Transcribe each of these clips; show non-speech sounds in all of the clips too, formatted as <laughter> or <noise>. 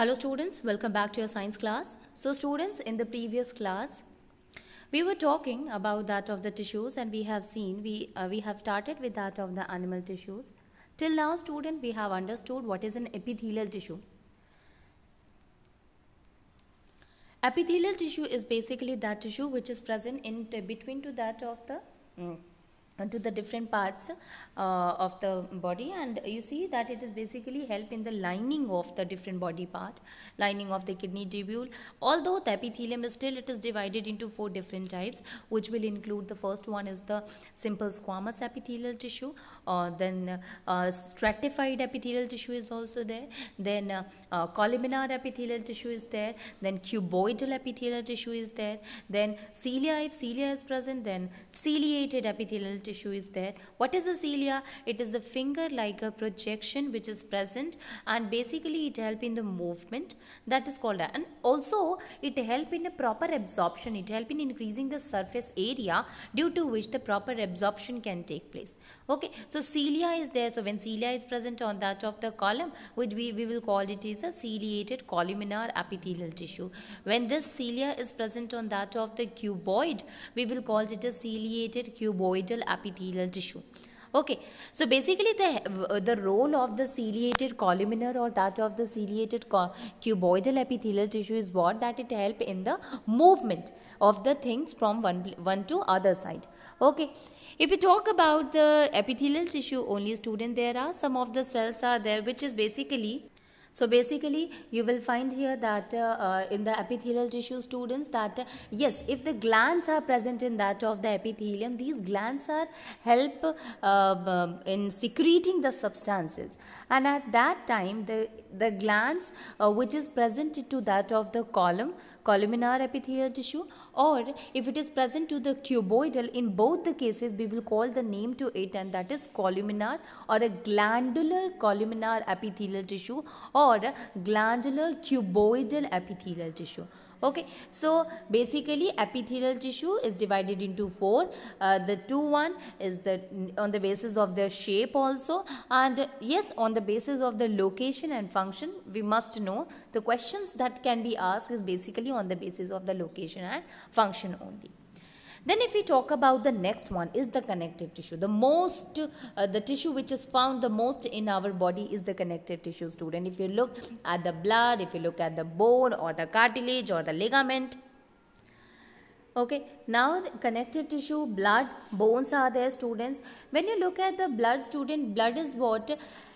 Hello students, welcome back to your science class. So students, in the previous class, we were talking about that of the tissues and we have seen, we, uh, we have started with that of the animal tissues. Till now student, we have understood what is an epithelial tissue. Epithelial tissue is basically that tissue which is present in between to that of the mm, to the different parts uh, of the body and you see that it is basically help in the lining of the different body part lining of the kidney tubule. Although the epithelium is still it is divided into four different types which will include the first one is the simple squamous epithelial tissue uh, then uh, stratified epithelial tissue is also there then uh, uh, columnar epithelial tissue is there then cuboidal epithelial tissue is there then cilia if cilia is present then ciliated epithelial tissue is there what is a cilia it is a finger like a projection which is present and basically it helps in the movement that is called and also it help in a proper absorption it help in increasing the surface area due to which the proper absorption can take place okay so cilia is there so when cilia is present on that of the column which we, we will call it is a ciliated columnar epithelial tissue when this cilia is present on that of the cuboid we will call it a ciliated cuboidal epithelial tissue Okay, so basically the, uh, the role of the ciliated columnar or that of the ciliated cuboidal epithelial tissue is what? That it help in the movement of the things from one, one to other side. Okay, if we talk about the epithelial tissue only student, there are some of the cells are there which is basically so basically you will find here that uh, uh in the epithelial tissue students that uh, yes if the glands are present in that of the epithelium these glands are help uh, in secreting the substances and at that time the, the glands which is present to that of the column columnar epithelial tissue or if it is present to the cuboidal in both the cases we will call the name to it and that is columnar or a glandular columnar epithelial tissue or glandular cuboidal epithelial tissue okay so basically epithelial tissue is divided into four uh, the two one is the on the basis of the shape also and yes on the basis of the location and function we must know the questions that can be asked is basically on the basis of the location and function only then if we talk about the next one is the connective tissue. The most, uh, the tissue which is found the most in our body is the connective tissue student. If you look at the blood, if you look at the bone or the cartilage or the ligament, okay now connective tissue blood bones are there students when you look at the blood student blood is what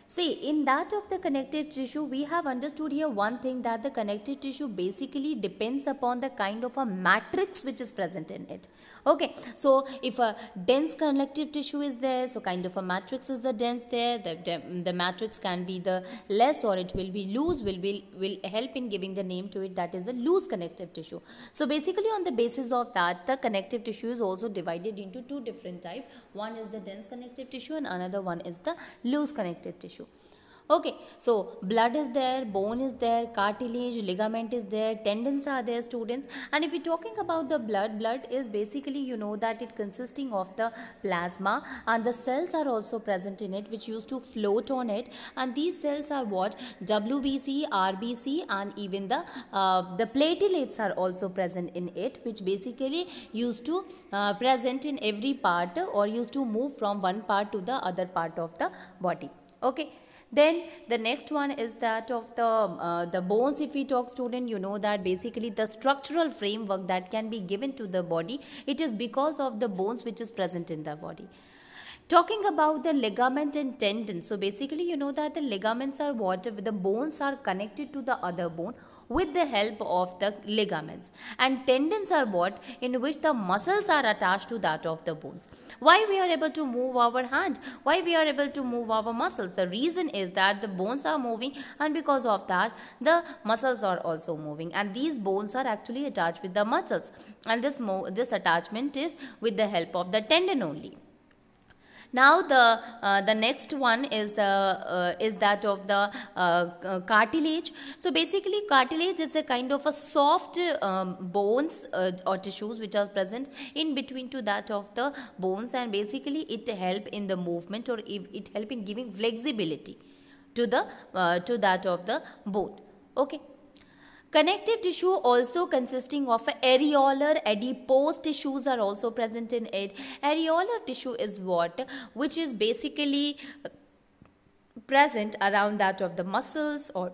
see in that of the connective tissue we have understood here one thing that the connective tissue basically depends upon the kind of a matrix which is present in it okay so if a dense connective tissue is there so kind of a matrix is the dense there the, the matrix can be the less or it will be loose will be will help in giving the name to it that is a loose connective tissue so basically on the basis of that the connective tissue is also divided into two different type one is the dense connective tissue and another one is the loose connective tissue okay so blood is there bone is there cartilage ligament is there tendons are there students and if we are talking about the blood blood is basically you know that it consisting of the plasma and the cells are also present in it which used to float on it and these cells are what wbc rbc and even the uh, the platelets are also present in it which basically used to uh, present in every part or used to move from one part to the other part of the body okay then the next one is that of the uh, the bones if we talk student you know that basically the structural framework that can be given to the body it is because of the bones which is present in the body talking about the ligament and tendon so basically you know that the ligaments are what the bones are connected to the other bone with the help of the ligaments. And tendons are what? In which the muscles are attached to that of the bones. Why we are able to move our hand? Why we are able to move our muscles? The reason is that the bones are moving and because of that the muscles are also moving and these bones are actually attached with the muscles and this this attachment is with the help of the tendon only now the, uh, the next one is, the, uh, is that of the uh, uh cartilage. So basically cartilage is a kind of a soft um, bones uh, or tissues which are present in between to that of the bones and basically it help in the movement or it help in giving flexibility to the uh, to that of the bone okay Connective tissue also consisting of areolar adipose tissues are also present in it. Areolar tissue is what? Which is basically uh, present around that of the muscles or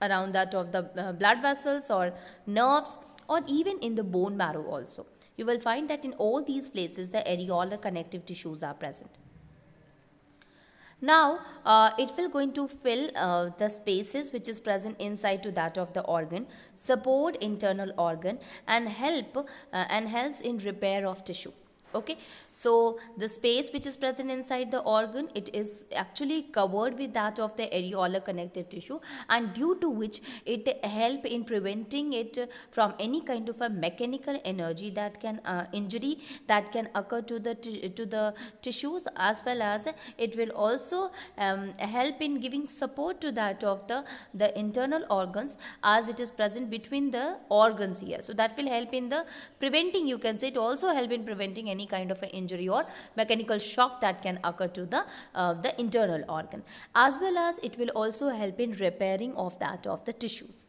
around that of the uh, blood vessels or nerves or even in the bone marrow also. You will find that in all these places the areolar connective tissues are present. Now uh, it will going to fill uh, the spaces which is present inside to that of the organ, support internal organ and help uh, and helps in repair of tissue okay so the space which is present inside the organ it is actually covered with that of the areolar connective tissue and due to which it help in preventing it from any kind of a mechanical energy that can uh, injury that can occur to the to the tissues as well as it will also um, help in giving support to that of the the internal organs as it is present between the organs here so that will help in the preventing you can say it also help in preventing any any kind of an injury or mechanical shock that can occur to the uh, the internal organ as well as it will also help in repairing of that of the tissues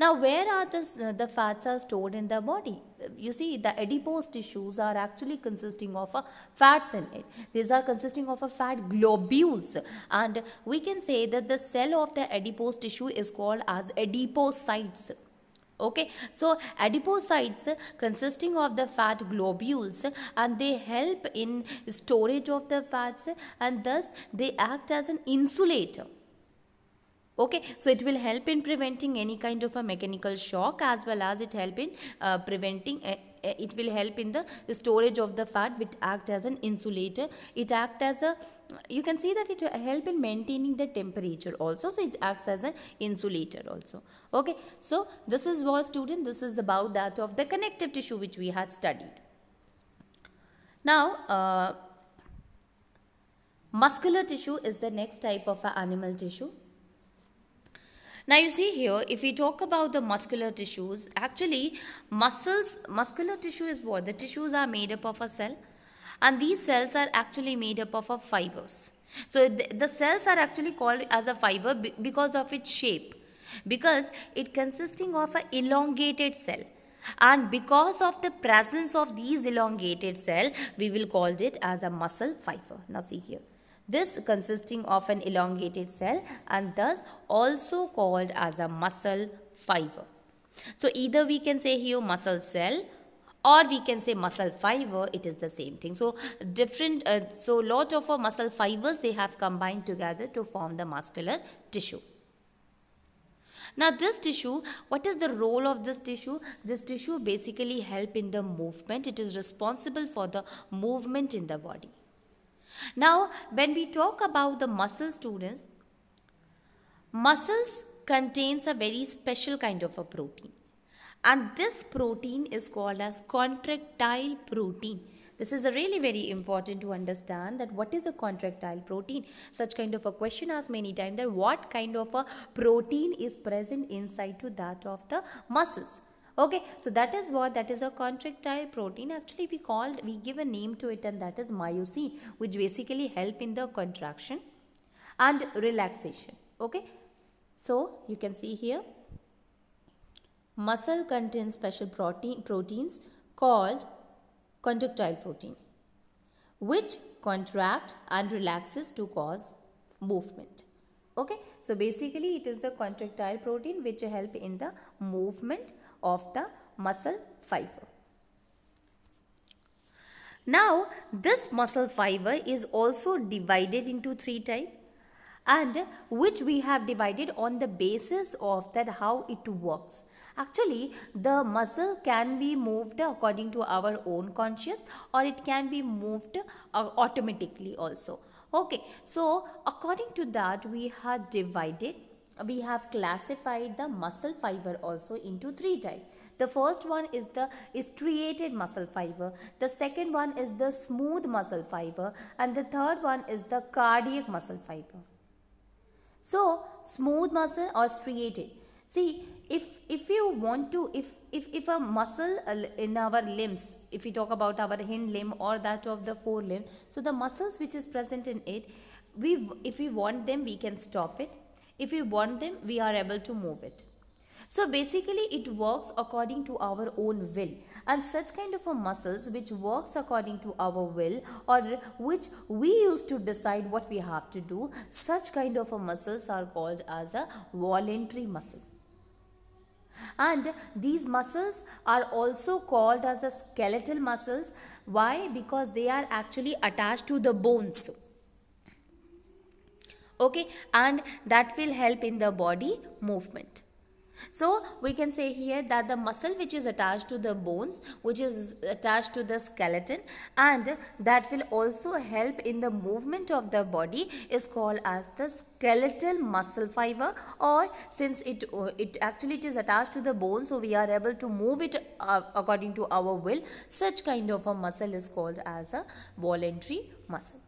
now, where are the uh, the fats are stored in the body? You see, the adipose tissues are actually consisting of uh, fats in it. These are consisting of a uh, fat globules. And we can say that the cell of the adipose tissue is called as adipocytes okay so adipocytes consisting of the fat globules and they help in storage of the fats and thus they act as an insulator okay so it will help in preventing any kind of a mechanical shock as well as it help in uh, preventing uh, it will help in the storage of the fat which act as an insulator it act as a you can see that it will help in maintaining the temperature also so it acts as an insulator also okay so this is what student this is about that of the connective tissue which we had studied now uh, muscular tissue is the next type of animal tissue now you see here, if we talk about the muscular tissues, actually muscles, muscular tissue is what? The tissues are made up of a cell and these cells are actually made up of, a fibers. So the cells are actually called as a fiber because of its shape because it consisting of an elongated cell and because of the presence of these elongated cell we will call it as a muscle fiber. Now see here this consisting of an elongated cell and thus also called as a muscle fiber. So either we can say here muscle cell or we can say muscle fiber it is the same thing so different uh, so lot of uh, muscle fibers they have combined together to form the muscular tissue now this tissue what is the role of this tissue this tissue basically help in the movement it is responsible for the movement in the body now, when we talk about the muscle students, muscles contains a very special kind of a protein. And this protein is called as contractile protein. This is really very important to understand that what is a contractile protein. Such kind of a question asked many times that what kind of a protein is present inside to that of the muscles okay so that is what that is a contractile protein actually we called we give a name to it and that is myosin which basically help in the contraction and relaxation okay so you can see here muscle contains special protein proteins called contractile protein which contract and relaxes to cause movement okay so basically it is the contractile protein which help in the movement of the muscle fiber. Now this muscle fiber is also divided into three types and which we have divided on the basis of that how it works. Actually the muscle can be moved according to our own conscious or it can be moved uh, automatically also. Okay so according to that we have divided we have classified the muscle fiber also into three types the first one is the striated muscle fiber the second one is the smooth muscle fiber and the third one is the cardiac muscle fiber so smooth muscle or striated see if if you want to if if if a muscle uh, in our limbs if we talk about our hind limb or that of the forelimb so the muscles which is present in it we if we want them we can stop it if we want them, we are able to move it. So basically it works according to our own will and such kind of a muscles which works according to our will or which we use to decide what we have to do such kind of a muscles are called as a voluntary muscle. And these muscles are also called as a skeletal muscles. Why? Because they are actually attached to the bones okay and that will help in the body movement so we can say here that the muscle which is attached to the bones which is attached to the skeleton and that will also help in the movement of the body is called as the skeletal muscle fiber or since it it actually it is attached to the bone so we are able to move it uh, according to our will such kind of a muscle is called as a voluntary muscle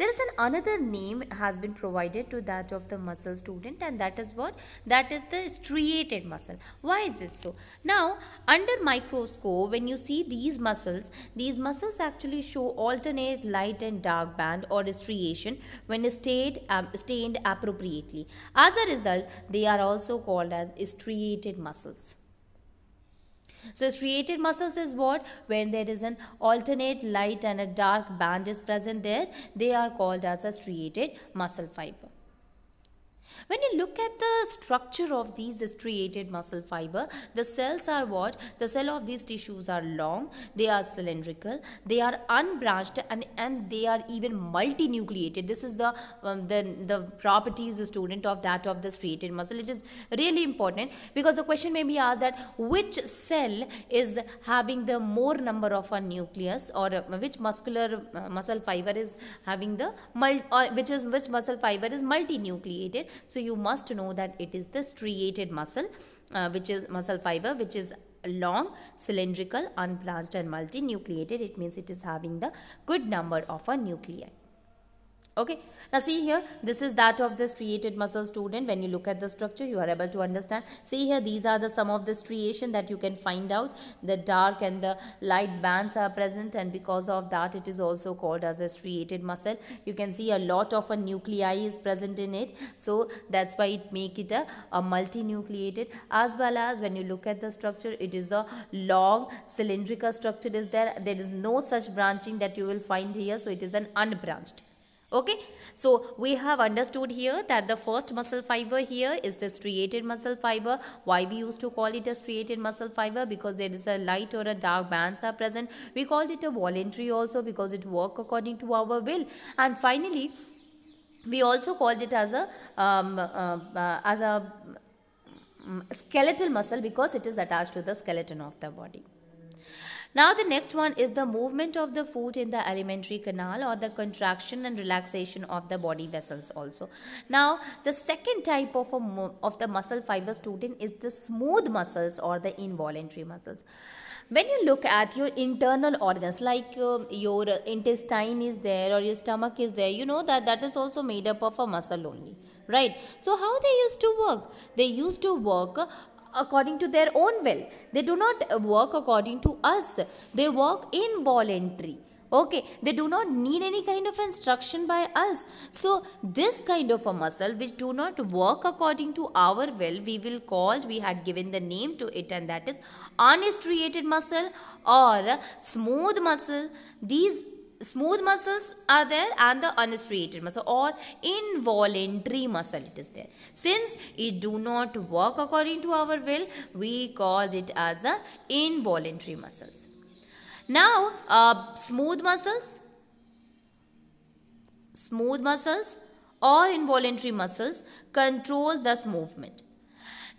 there is an another name has been provided to that of the muscle student and that is what? That is the striated muscle. Why is this so? Now under microscope when you see these muscles, these muscles actually show alternate light and dark band or striation when stayed, um, stained appropriately. As a result, they are also called as striated muscles. So striated muscles is what? When there is an alternate light and a dark band is present there, they are called as a striated muscle fiber. When you look at the structure of these striated muscle fiber, the cells are what? The cell of these tissues are long, they are cylindrical, they are unbranched and, and they are even multinucleated. This is the, um, the, the properties, the student of that of the striated muscle. It is really important because the question may be asked that which cell is having the more number of a nucleus or uh, which muscular uh, muscle fiber is having the mul- or uh, which is which muscle fiber is multinucleated so you must know that it is the striated muscle uh, which is muscle fiber which is long cylindrical unbranched and multinucleated it means it is having the good number of a nuclei okay now see here this is that of the striated muscle student when you look at the structure you are able to understand see here these are the some of the striation that you can find out the dark and the light bands are present and because of that it is also called as a striated muscle you can see a lot of a nuclei is present in it so that's why it make it a, a multinucleated as well as when you look at the structure it is a long cylindrical structure is there there is no such branching that you will find here so it is an unbranched okay so we have understood here that the first muscle fiber here is the striated muscle fiber why we used to call it a striated muscle fiber because there is a light or a dark bands are present we called it a voluntary also because it work according to our will and finally we also called it as a um, uh, uh, as a mm, skeletal muscle because it is attached to the skeleton of the body now the next one is the movement of the foot in the alimentary canal or the contraction and relaxation of the body vessels also. Now the second type of, a, of the muscle fiber student is the smooth muscles or the involuntary muscles when you look at your internal organs like uh, your intestine is there or your stomach is there you know that that is also made up of a muscle only right so how they used to work they used to work according to their own will. They do not work according to us, they work involuntary. Okay, they do not need any kind of instruction by us. So, this kind of a muscle which do not work according to our will, we will call, we had given the name to it, and that is unstriated muscle or smooth muscle. These smooth muscles are there and the unstriated muscle or involuntary muscle it is there since it do not work according to our will, we called it as the involuntary muscles. Now, uh, smooth muscles, smooth muscles or involuntary muscles control this movement.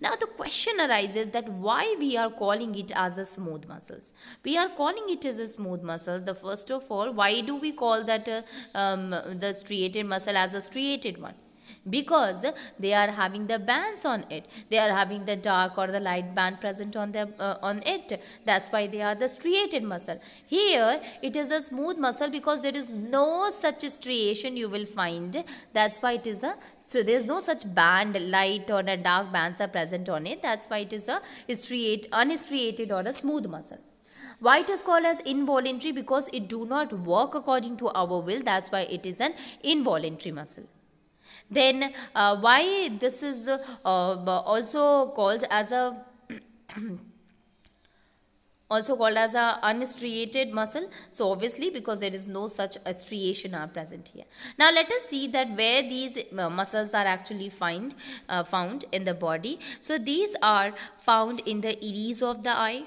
Now the question arises that why we are calling it as a smooth muscles. We are calling it as a smooth muscle. The first of all, why do we call that uh, um, the striated muscle as a striated one? because they are having the bands on it they are having the dark or the light band present on their uh, on it that's why they are the striated muscle here it is a smooth muscle because there is no such striation you will find that's why it is a so there is no such band light or a dark bands are present on it that's why it is a striate unstriated or a smooth muscle why it is called as involuntary because it do not work according to our will that's why it is an involuntary muscle then uh, why this is uh, also called as a <clears throat> also called as a unstriated muscle so obviously because there is no such striation are present here now let us see that where these uh, muscles are actually find uh, found in the body so these are found in the iris of the eye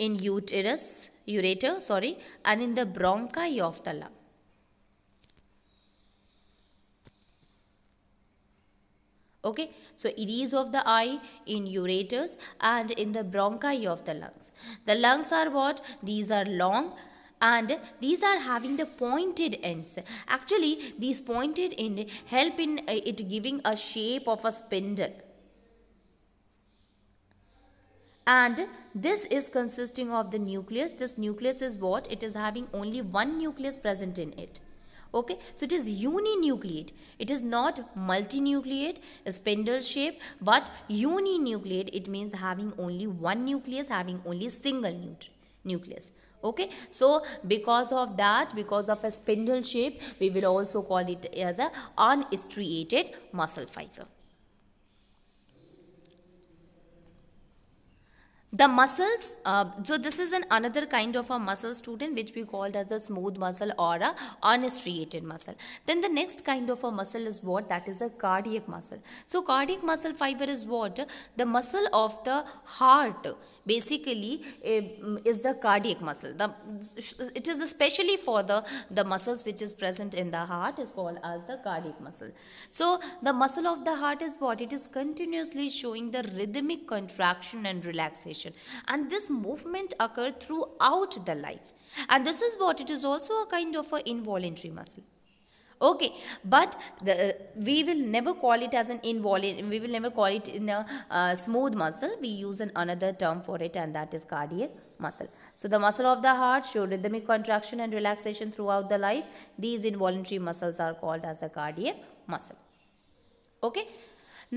in uterus ureter sorry and in the bronchi of the lung okay so it is of the eye in ureters and in the bronchi of the lungs the lungs are what these are long and these are having the pointed ends actually these pointed end help in uh, it giving a shape of a spindle and this is consisting of the nucleus this nucleus is what it is having only one nucleus present in it okay so it is uninucleate it is not multinucleate spindle shape but uninucleate it means having only one nucleus having only single nucleus okay so because of that because of a spindle shape we will also call it as a unstriated muscle fiber the muscles uh, so this is an another kind of a muscle student which we called as a smooth muscle or a unstriated muscle then the next kind of a muscle is what that is a cardiac muscle so cardiac muscle fiber is what the muscle of the heart basically eh, is the cardiac muscle the it is especially for the the muscles which is present in the heart is called as the cardiac muscle so the muscle of the heart is what it is continuously showing the rhythmic contraction and relaxation and this movement occurs throughout the life and this is what it is also a kind of a involuntary muscle okay but the, uh, we will never call it as an involuntary we will never call it in a uh, smooth muscle we use an another term for it and that is cardiac muscle so the muscle of the heart show rhythmic contraction and relaxation throughout the life these involuntary muscles are called as the cardiac muscle okay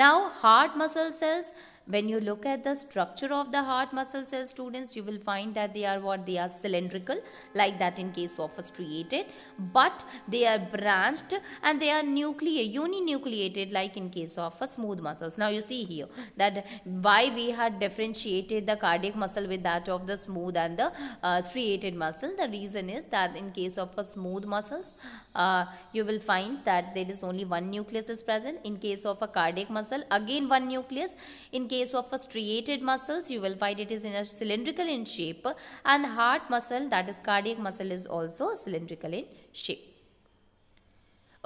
now heart muscle cells when you look at the structure of the heart muscle cells students you will find that they are what they are cylindrical like that in case of a striated but they are branched and they are nuclei uninucleated like in case of a smooth muscles now you see here that why we had differentiated the cardiac muscle with that of the smooth and the uh, striated muscle the reason is that in case of a smooth muscles uh, you will find that there is only one nucleus is present in case of a cardiac muscle again one nucleus in case case of a striated muscles, you will find it is in a cylindrical in shape and heart muscle that is cardiac muscle is also cylindrical in shape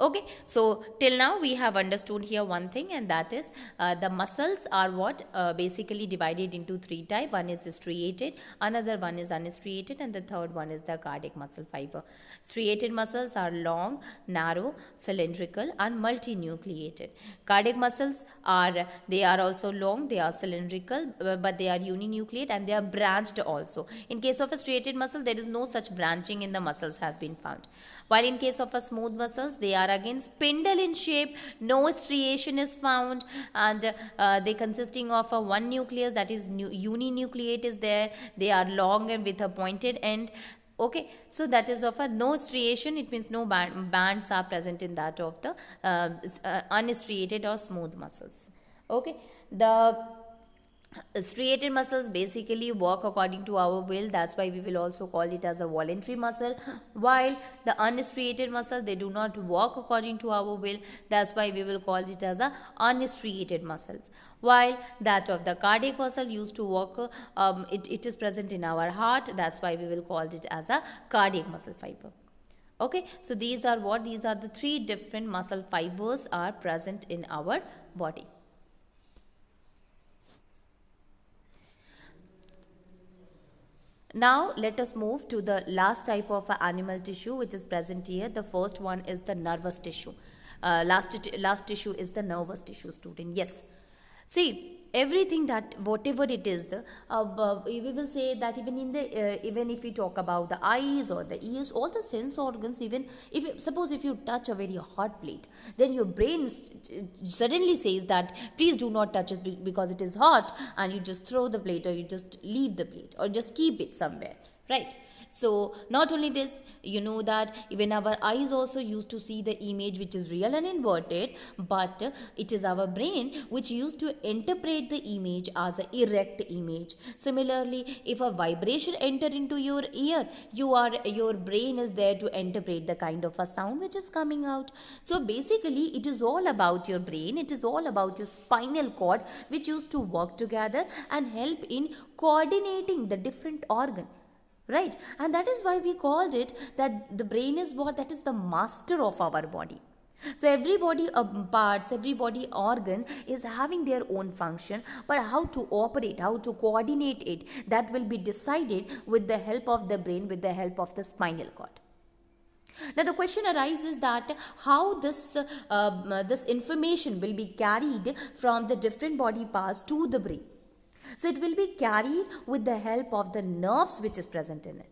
okay so till now we have understood here one thing and that is uh, the muscles are what uh, basically divided into three type one is striated another one is unstriated and the third one is the cardiac muscle fiber striated muscles are long narrow cylindrical and multinucleated cardiac muscles are they are also long they are cylindrical but they are uninucleate and they are branched also in case of a striated muscle there is no such branching in the muscles has been found while in case of a smooth muscles, they are again spindle in shape, no striation is found and uh, they consisting of a one nucleus that is uninucleate is there. They are long and with a pointed end okay so that is of a no striation it means no band, bands are present in that of the uh, uh, unstriated or smooth muscles okay the striated muscles basically work according to our will that's why we will also call it as a voluntary muscle while the unstriated muscle they do not work according to our will that's why we will call it as a unstriated muscles while that of the cardiac muscle used to work um, it, it is present in our heart that's why we will call it as a cardiac muscle fiber okay so these are what these are the three different muscle fibers are present in our body Now let us move to the last type of animal tissue which is present here. The first one is the nervous tissue. Uh, last, last tissue is the nervous tissue student. Yes. See everything that whatever it is uh, we will say that even in the uh, even if we talk about the eyes or the ears all the sense organs even if suppose if you touch a very hot plate then your brain suddenly says that please do not touch it because it is hot and you just throw the plate or you just leave the plate or just keep it somewhere right so not only this you know that even our eyes also used to see the image which is real and inverted but it is our brain which used to interpret the image as a erect image similarly if a vibration enter into your ear you are your brain is there to interpret the kind of a sound which is coming out so basically it is all about your brain it is all about your spinal cord which used to work together and help in coordinating the different organ right and that is why we called it that the brain is what that is the master of our body so every body uh, parts every body organ is having their own function but how to operate how to coordinate it that will be decided with the help of the brain with the help of the spinal cord now the question arises that how this uh, this information will be carried from the different body parts to the brain so it will be carried with the help of the nerves which is present in it.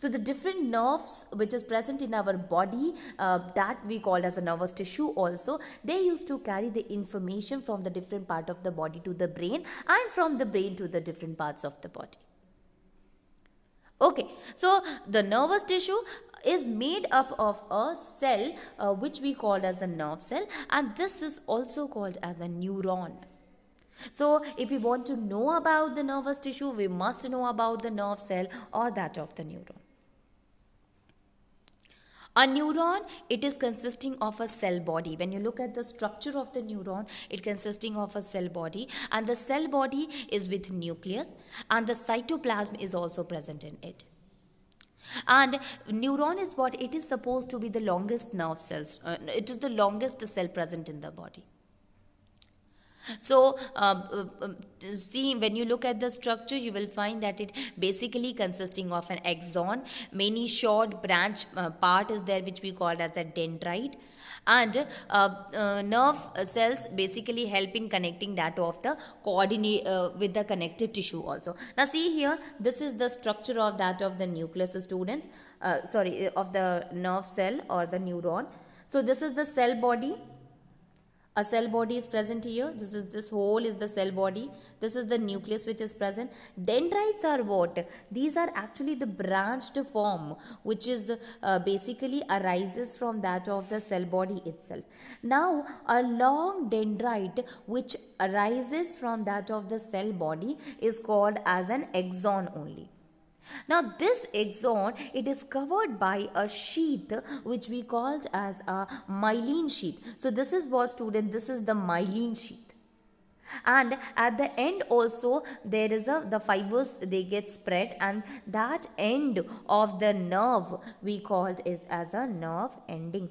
So the different nerves which is present in our body uh, that we call as a nervous tissue also they used to carry the information from the different part of the body to the brain and from the brain to the different parts of the body. Okay, so the nervous tissue is made up of a cell uh, which we called as a nerve cell and this is also called as a neuron. So, if we want to know about the nervous tissue, we must know about the nerve cell or that of the neuron. A neuron, it is consisting of a cell body. When you look at the structure of the neuron, it consisting of a cell body and the cell body is with nucleus and the cytoplasm is also present in it. And neuron is what it is supposed to be the longest nerve cells. Uh, it is the longest cell present in the body. So uh, uh um, see when you look at the structure you will find that it basically consisting of an axon many short branch uh, part is there which we call as a dendrite and uh, uh, nerve cells basically help in connecting that of the coordinate uh, with the connective tissue also now see here this is the structure of that of the nucleus students uh, sorry of the nerve cell or the neuron so this is the cell body a cell body is present here this is this whole is the cell body this is the nucleus which is present dendrites are what these are actually the branched form which is uh, basically arises from that of the cell body itself now a long dendrite which arises from that of the cell body is called as an exon only now this axon it is covered by a sheath which we called as a myelin sheath. So this is what student this is the myelin sheath and at the end also there is a the fibers they get spread and that end of the nerve we called it as a nerve ending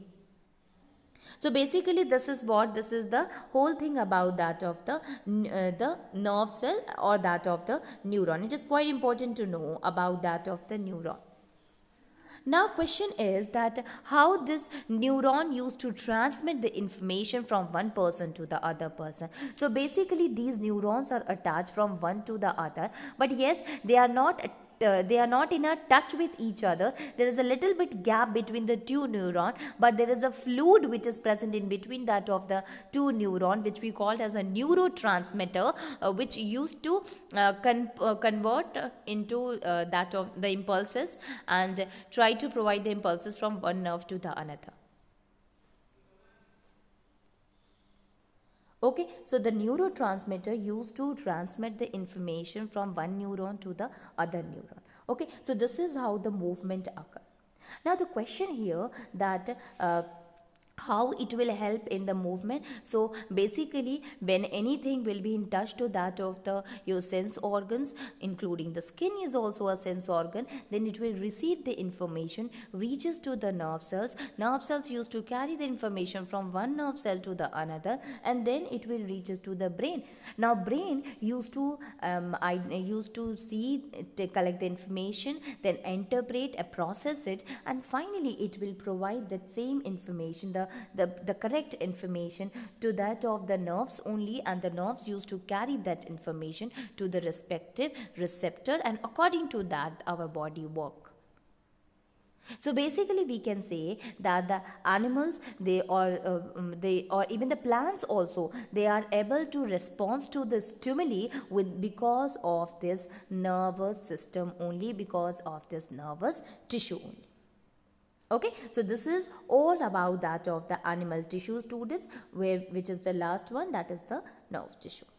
so basically this is what this is the whole thing about that of the uh, the nerve cell or that of the neuron it is quite important to know about that of the neuron now question is that how this neuron used to transmit the information from one person to the other person. So basically these neurons are attached from one to the other but yes they are not uh, they are not in a touch with each other there is a little bit gap between the two neuron but there is a fluid which is present in between that of the two neuron which we called as a neurotransmitter uh, which used to uh, con uh, convert uh, into uh, that of the impulses and try to provide the impulses from one nerve to the another okay so the neurotransmitter used to transmit the information from one neuron to the other neuron okay so this is how the movement occurs now the question here that uh, how it will help in the movement so basically when anything will be in touch to that of the your sense organs including the skin is also a sense organ then it will receive the information reaches to the nerve cells nerve cells used to carry the information from one nerve cell to the another and then it will reaches to the brain now brain used to um, I used to see to collect the information then interpret process it and finally it will provide that same information the the, the, correct information to that of the nerves only and the nerves used to carry that information to the respective receptor and according to that our body work so basically we can say that the animals they or uh, um, they or even the plants also they are able to respond to the stimuli with because of this nervous system only because of this nervous tissue only okay so this is all about that of the animal tissue students where which is the last one that is the nerve tissue